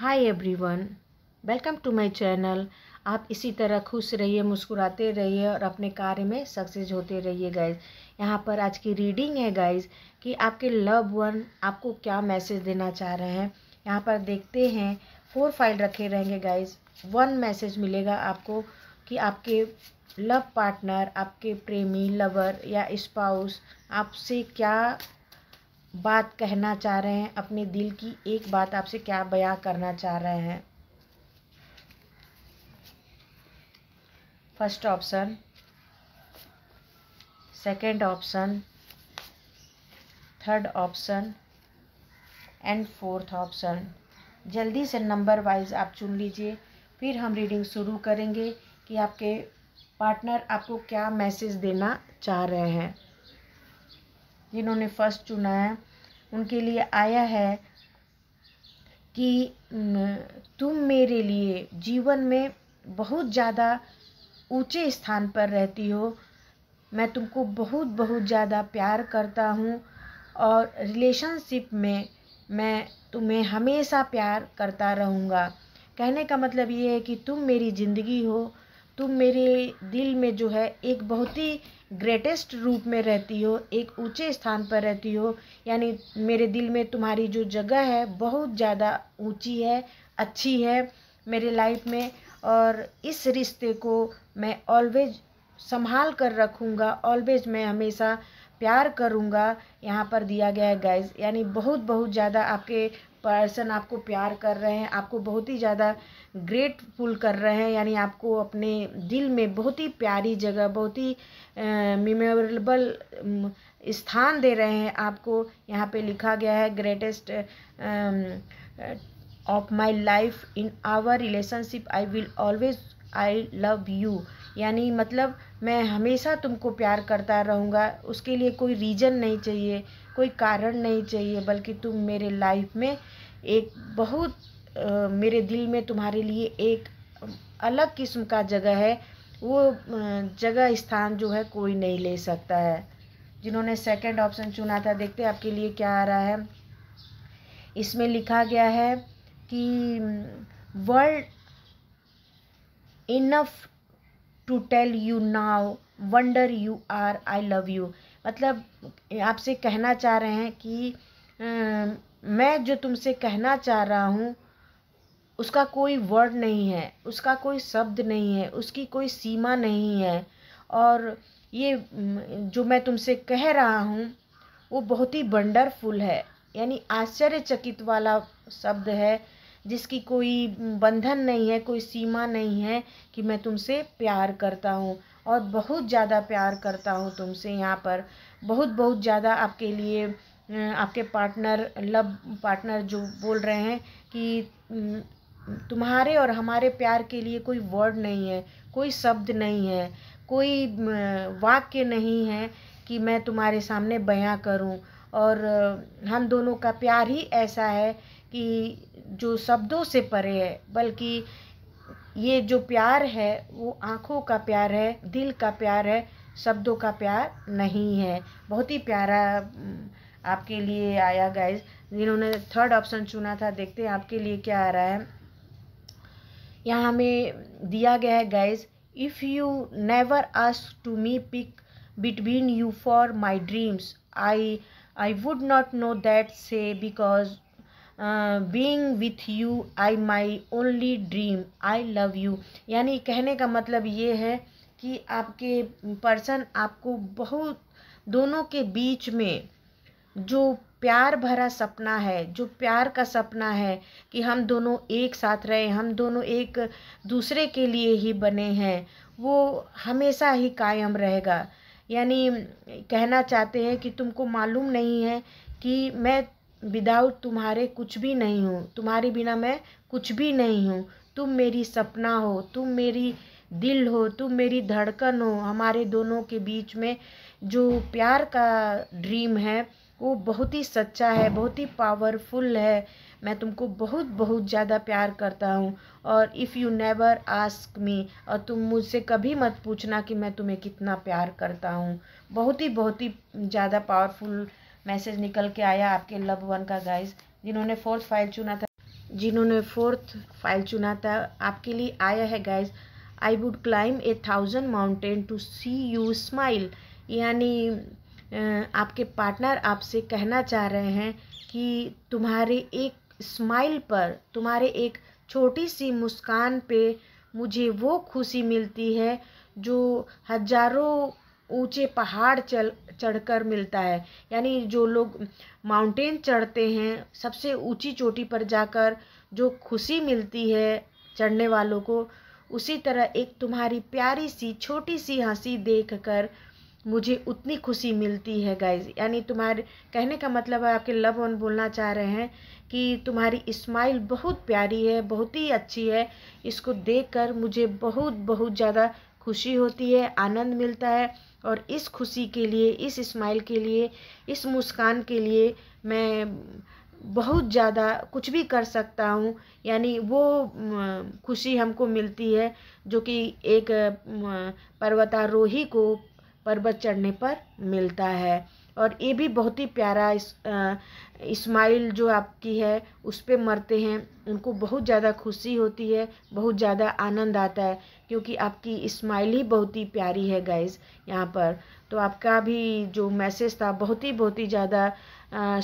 hi everyone welcome to my channel आप इसी तरह खुश रहिए मुस्कुराते रहिए और अपने कार्य में सक्सेस होते रहिए गाइज यहाँ पर आज की रीडिंग है गाइज कि आपके लव वन आपको क्या मैसेज देना चाह रहे हैं यहाँ पर देखते हैं फोर फाइल रखे रहेंगे गाइज वन मैसेज मिलेगा आपको कि आपके लव पार्टनर आपके प्रेमी लवर या स्पाउस आपसे क्या बात कहना चाह रहे हैं अपने दिल की एक बात आपसे क्या बयां करना चाह रहे हैं first option second option third option and fourth option जल्दी से नंबर वाइज आप चुन लीजिए फिर हम रीडिंग शुरू करेंगे कि आपके पार्टनर आपको क्या मैसेज देना चाह रहे हैं जिन्होंने फर्स्ट चुना है उनके लिए आया है कि तुम मेरे लिए जीवन में बहुत ज़्यादा ऊंचे स्थान पर रहती हो मैं तुमको बहुत बहुत ज़्यादा प्यार करता हूँ और रिलेशनशिप में मैं तुम्हें हमेशा प्यार करता रहूँगा कहने का मतलब ये है कि तुम मेरी ज़िंदगी हो तुम मेरे दिल में जो है एक बहुत ही ग्रेटेस्ट रूप में रहती हो एक ऊँचे स्थान पर रहती हो यानी मेरे दिल में तुम्हारी जो जगह है बहुत ज़्यादा ऊँची है अच्छी है मेरे लाइफ में और इस रिश्ते को मैं ऑलवेज संभाल कर रखूँगा ऑलवेज मैं हमेशा प्यार करूँगा यहाँ पर दिया गया है गाइज यानी बहुत बहुत ज़्यादा आपके पर्सन आपको प्यार कर रहे हैं आपको बहुत ही ज़्यादा ग्रेटफुल कर रहे हैं यानी आपको अपने दिल में बहुत ही प्यारी जगह बहुत ही मेमोरेबल स्थान दे रहे हैं आपको यहाँ पे लिखा गया है greatest of my life in our relationship I will always I love you यानी मतलब मैं हमेशा तुमको प्यार करता रहूँगा उसके लिए कोई रीज़न नहीं चाहिए कोई कारण नहीं चाहिए बल्कि तुम मेरे लाइफ में एक बहुत आ, मेरे दिल में तुम्हारे लिए एक अलग किस्म का जगह है वो जगह स्थान जो है कोई नहीं ले सकता है जिन्होंने सेकंड ऑप्शन चुना था देखते आपके लिए क्या आ रहा है इसमें लिखा गया है कि world enough to tell you now wonder you are I love you मतलब आपसे कहना चाह रहे हैं कि आ, मैं जो तुमसे कहना चाह रहा हूँ उसका कोई वर्ड नहीं है उसका कोई शब्द नहीं है उसकी कोई सीमा नहीं है और ये जो मैं तुमसे कह रहा हूँ वो बहुत ही वंडरफुल है यानी आश्चर्यचकित वाला शब्द है जिसकी कोई बंधन नहीं है कोई सीमा नहीं है कि मैं तुमसे प्यार करता हूँ और बहुत ज़्यादा प्यार करता हूँ तुमसे यहाँ पर बहुत बहुत ज़्यादा आपके लिए आपके पार्टनर लव पार्टनर जो बोल रहे हैं कि तुम्हारे और हमारे प्यार के लिए कोई वर्ड नहीं है कोई शब्द नहीं है कोई वाक्य नहीं है कि मैं तुम्हारे सामने बयां करूं और हम दोनों का प्यार ही ऐसा है कि जो शब्दों से परे है बल्कि ये जो प्यार है वो आँखों का प्यार है दिल का प्यार है शब्दों का प्यार नहीं है बहुत ही प्यारा आपके लिए आया गाइज जिन्होंने थर्ड ऑप्शन चुना था देखते हैं आपके लिए क्या आ रहा है यहाँ हमें दिया गया है guys if you never ask to me pick between you for my dreams I I would not know that say because being with you I my only dream I love you यानी कहने का मतलब ये है कि आपके person आपको बहुत दोनों के बीच में जो प्यार भरा सपना है जो प्यार का सपना है कि हम दोनों एक साथ रहे हम दोनों एक दूसरे के लिए ही बने हैं वो हमेशा ही कायम रहेगा यानी कहना चाहते हैं कि तुमको मालूम नहीं है कि मैं विदाउट तुम्हारे कुछ भी नहीं हूँ तुम्हारे बिना मैं कुछ भी नहीं हूँ तुम मेरी सपना हो तुम मेरी दिल हो तुम मेरी धड़कन हो हमारे दोनों के बीच में जो प्यार का ड्रीम है वो बहुत ही सच्चा है बहुत ही पावरफुल है मैं तुमको बहुत बहुत ज़्यादा प्यार करता हूँ और if you never ask me और तुम मुझसे कभी मत पूछना कि मैं तुम्हें कितना प्यार करता हूँ बहुत ही बहुत ही ज़्यादा पावरफुल मैसेज निकल के आया आपके लव वन का गाइस जिन्होंने फोर्थ फाइल चुना था जिन्होंने फोर्थ फाइल चुना था आपके लिए आया है guys I would climb a thousand mountain to see you smile यानी आपके पार्टनर आपसे कहना चाह रहे हैं कि तुम्हारे एक स्माइल पर तुम्हारे एक छोटी सी मुस्कान पे मुझे वो खुशी मिलती है जो हजारों ऊंचे पहाड़ चल चढ़कर मिलता है यानी जो लोग माउंटेन चढ़ते हैं सबसे ऊंची चोटी पर जाकर जो खुशी मिलती है चढ़ने वालों को उसी तरह एक तुम्हारी प्यारी सी छोटी सी हंसी देख कर मुझे उतनी खुशी मिलती है गाइज यानी तुम्हारे कहने का मतलब है आपके लव वन बोलना चाह रहे हैं कि तुम्हारी स्माइल बहुत प्यारी है बहुत ही अच्छी है इसको देखकर मुझे बहुत बहुत ज़्यादा खुशी होती है आनंद मिलता है और इस खुशी के लिए इस स्माइल के लिए इस मुस्कान के लिए मैं बहुत ज़्यादा कुछ भी कर सकता हूँ यानी वो खुशी हमको मिलती है जो कि एक पर्वतारोही को पर्वत चढ़ने पर मिलता है और ये भी बहुत ही प्यारा स्माइल जो आपकी है उस पर मरते हैं उनको बहुत ज़्यादा खुशी होती है बहुत ज़्यादा आनंद आता है क्योंकि आपकी स्माइल ही बहुत ही प्यारी है गाइज यहाँ पर तो आपका भी जो मैसेज था बहुत ही बहुत ही ज़्यादा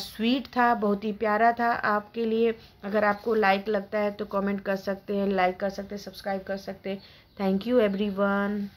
स्वीट था बहुत ही प्यारा था आपके लिए अगर आपको लाइक लगता है तो कमेंट कर सकते हैं लाइक कर सकते हैं सब्सक्राइब कर सकते हैं थैंक यू एवरीवन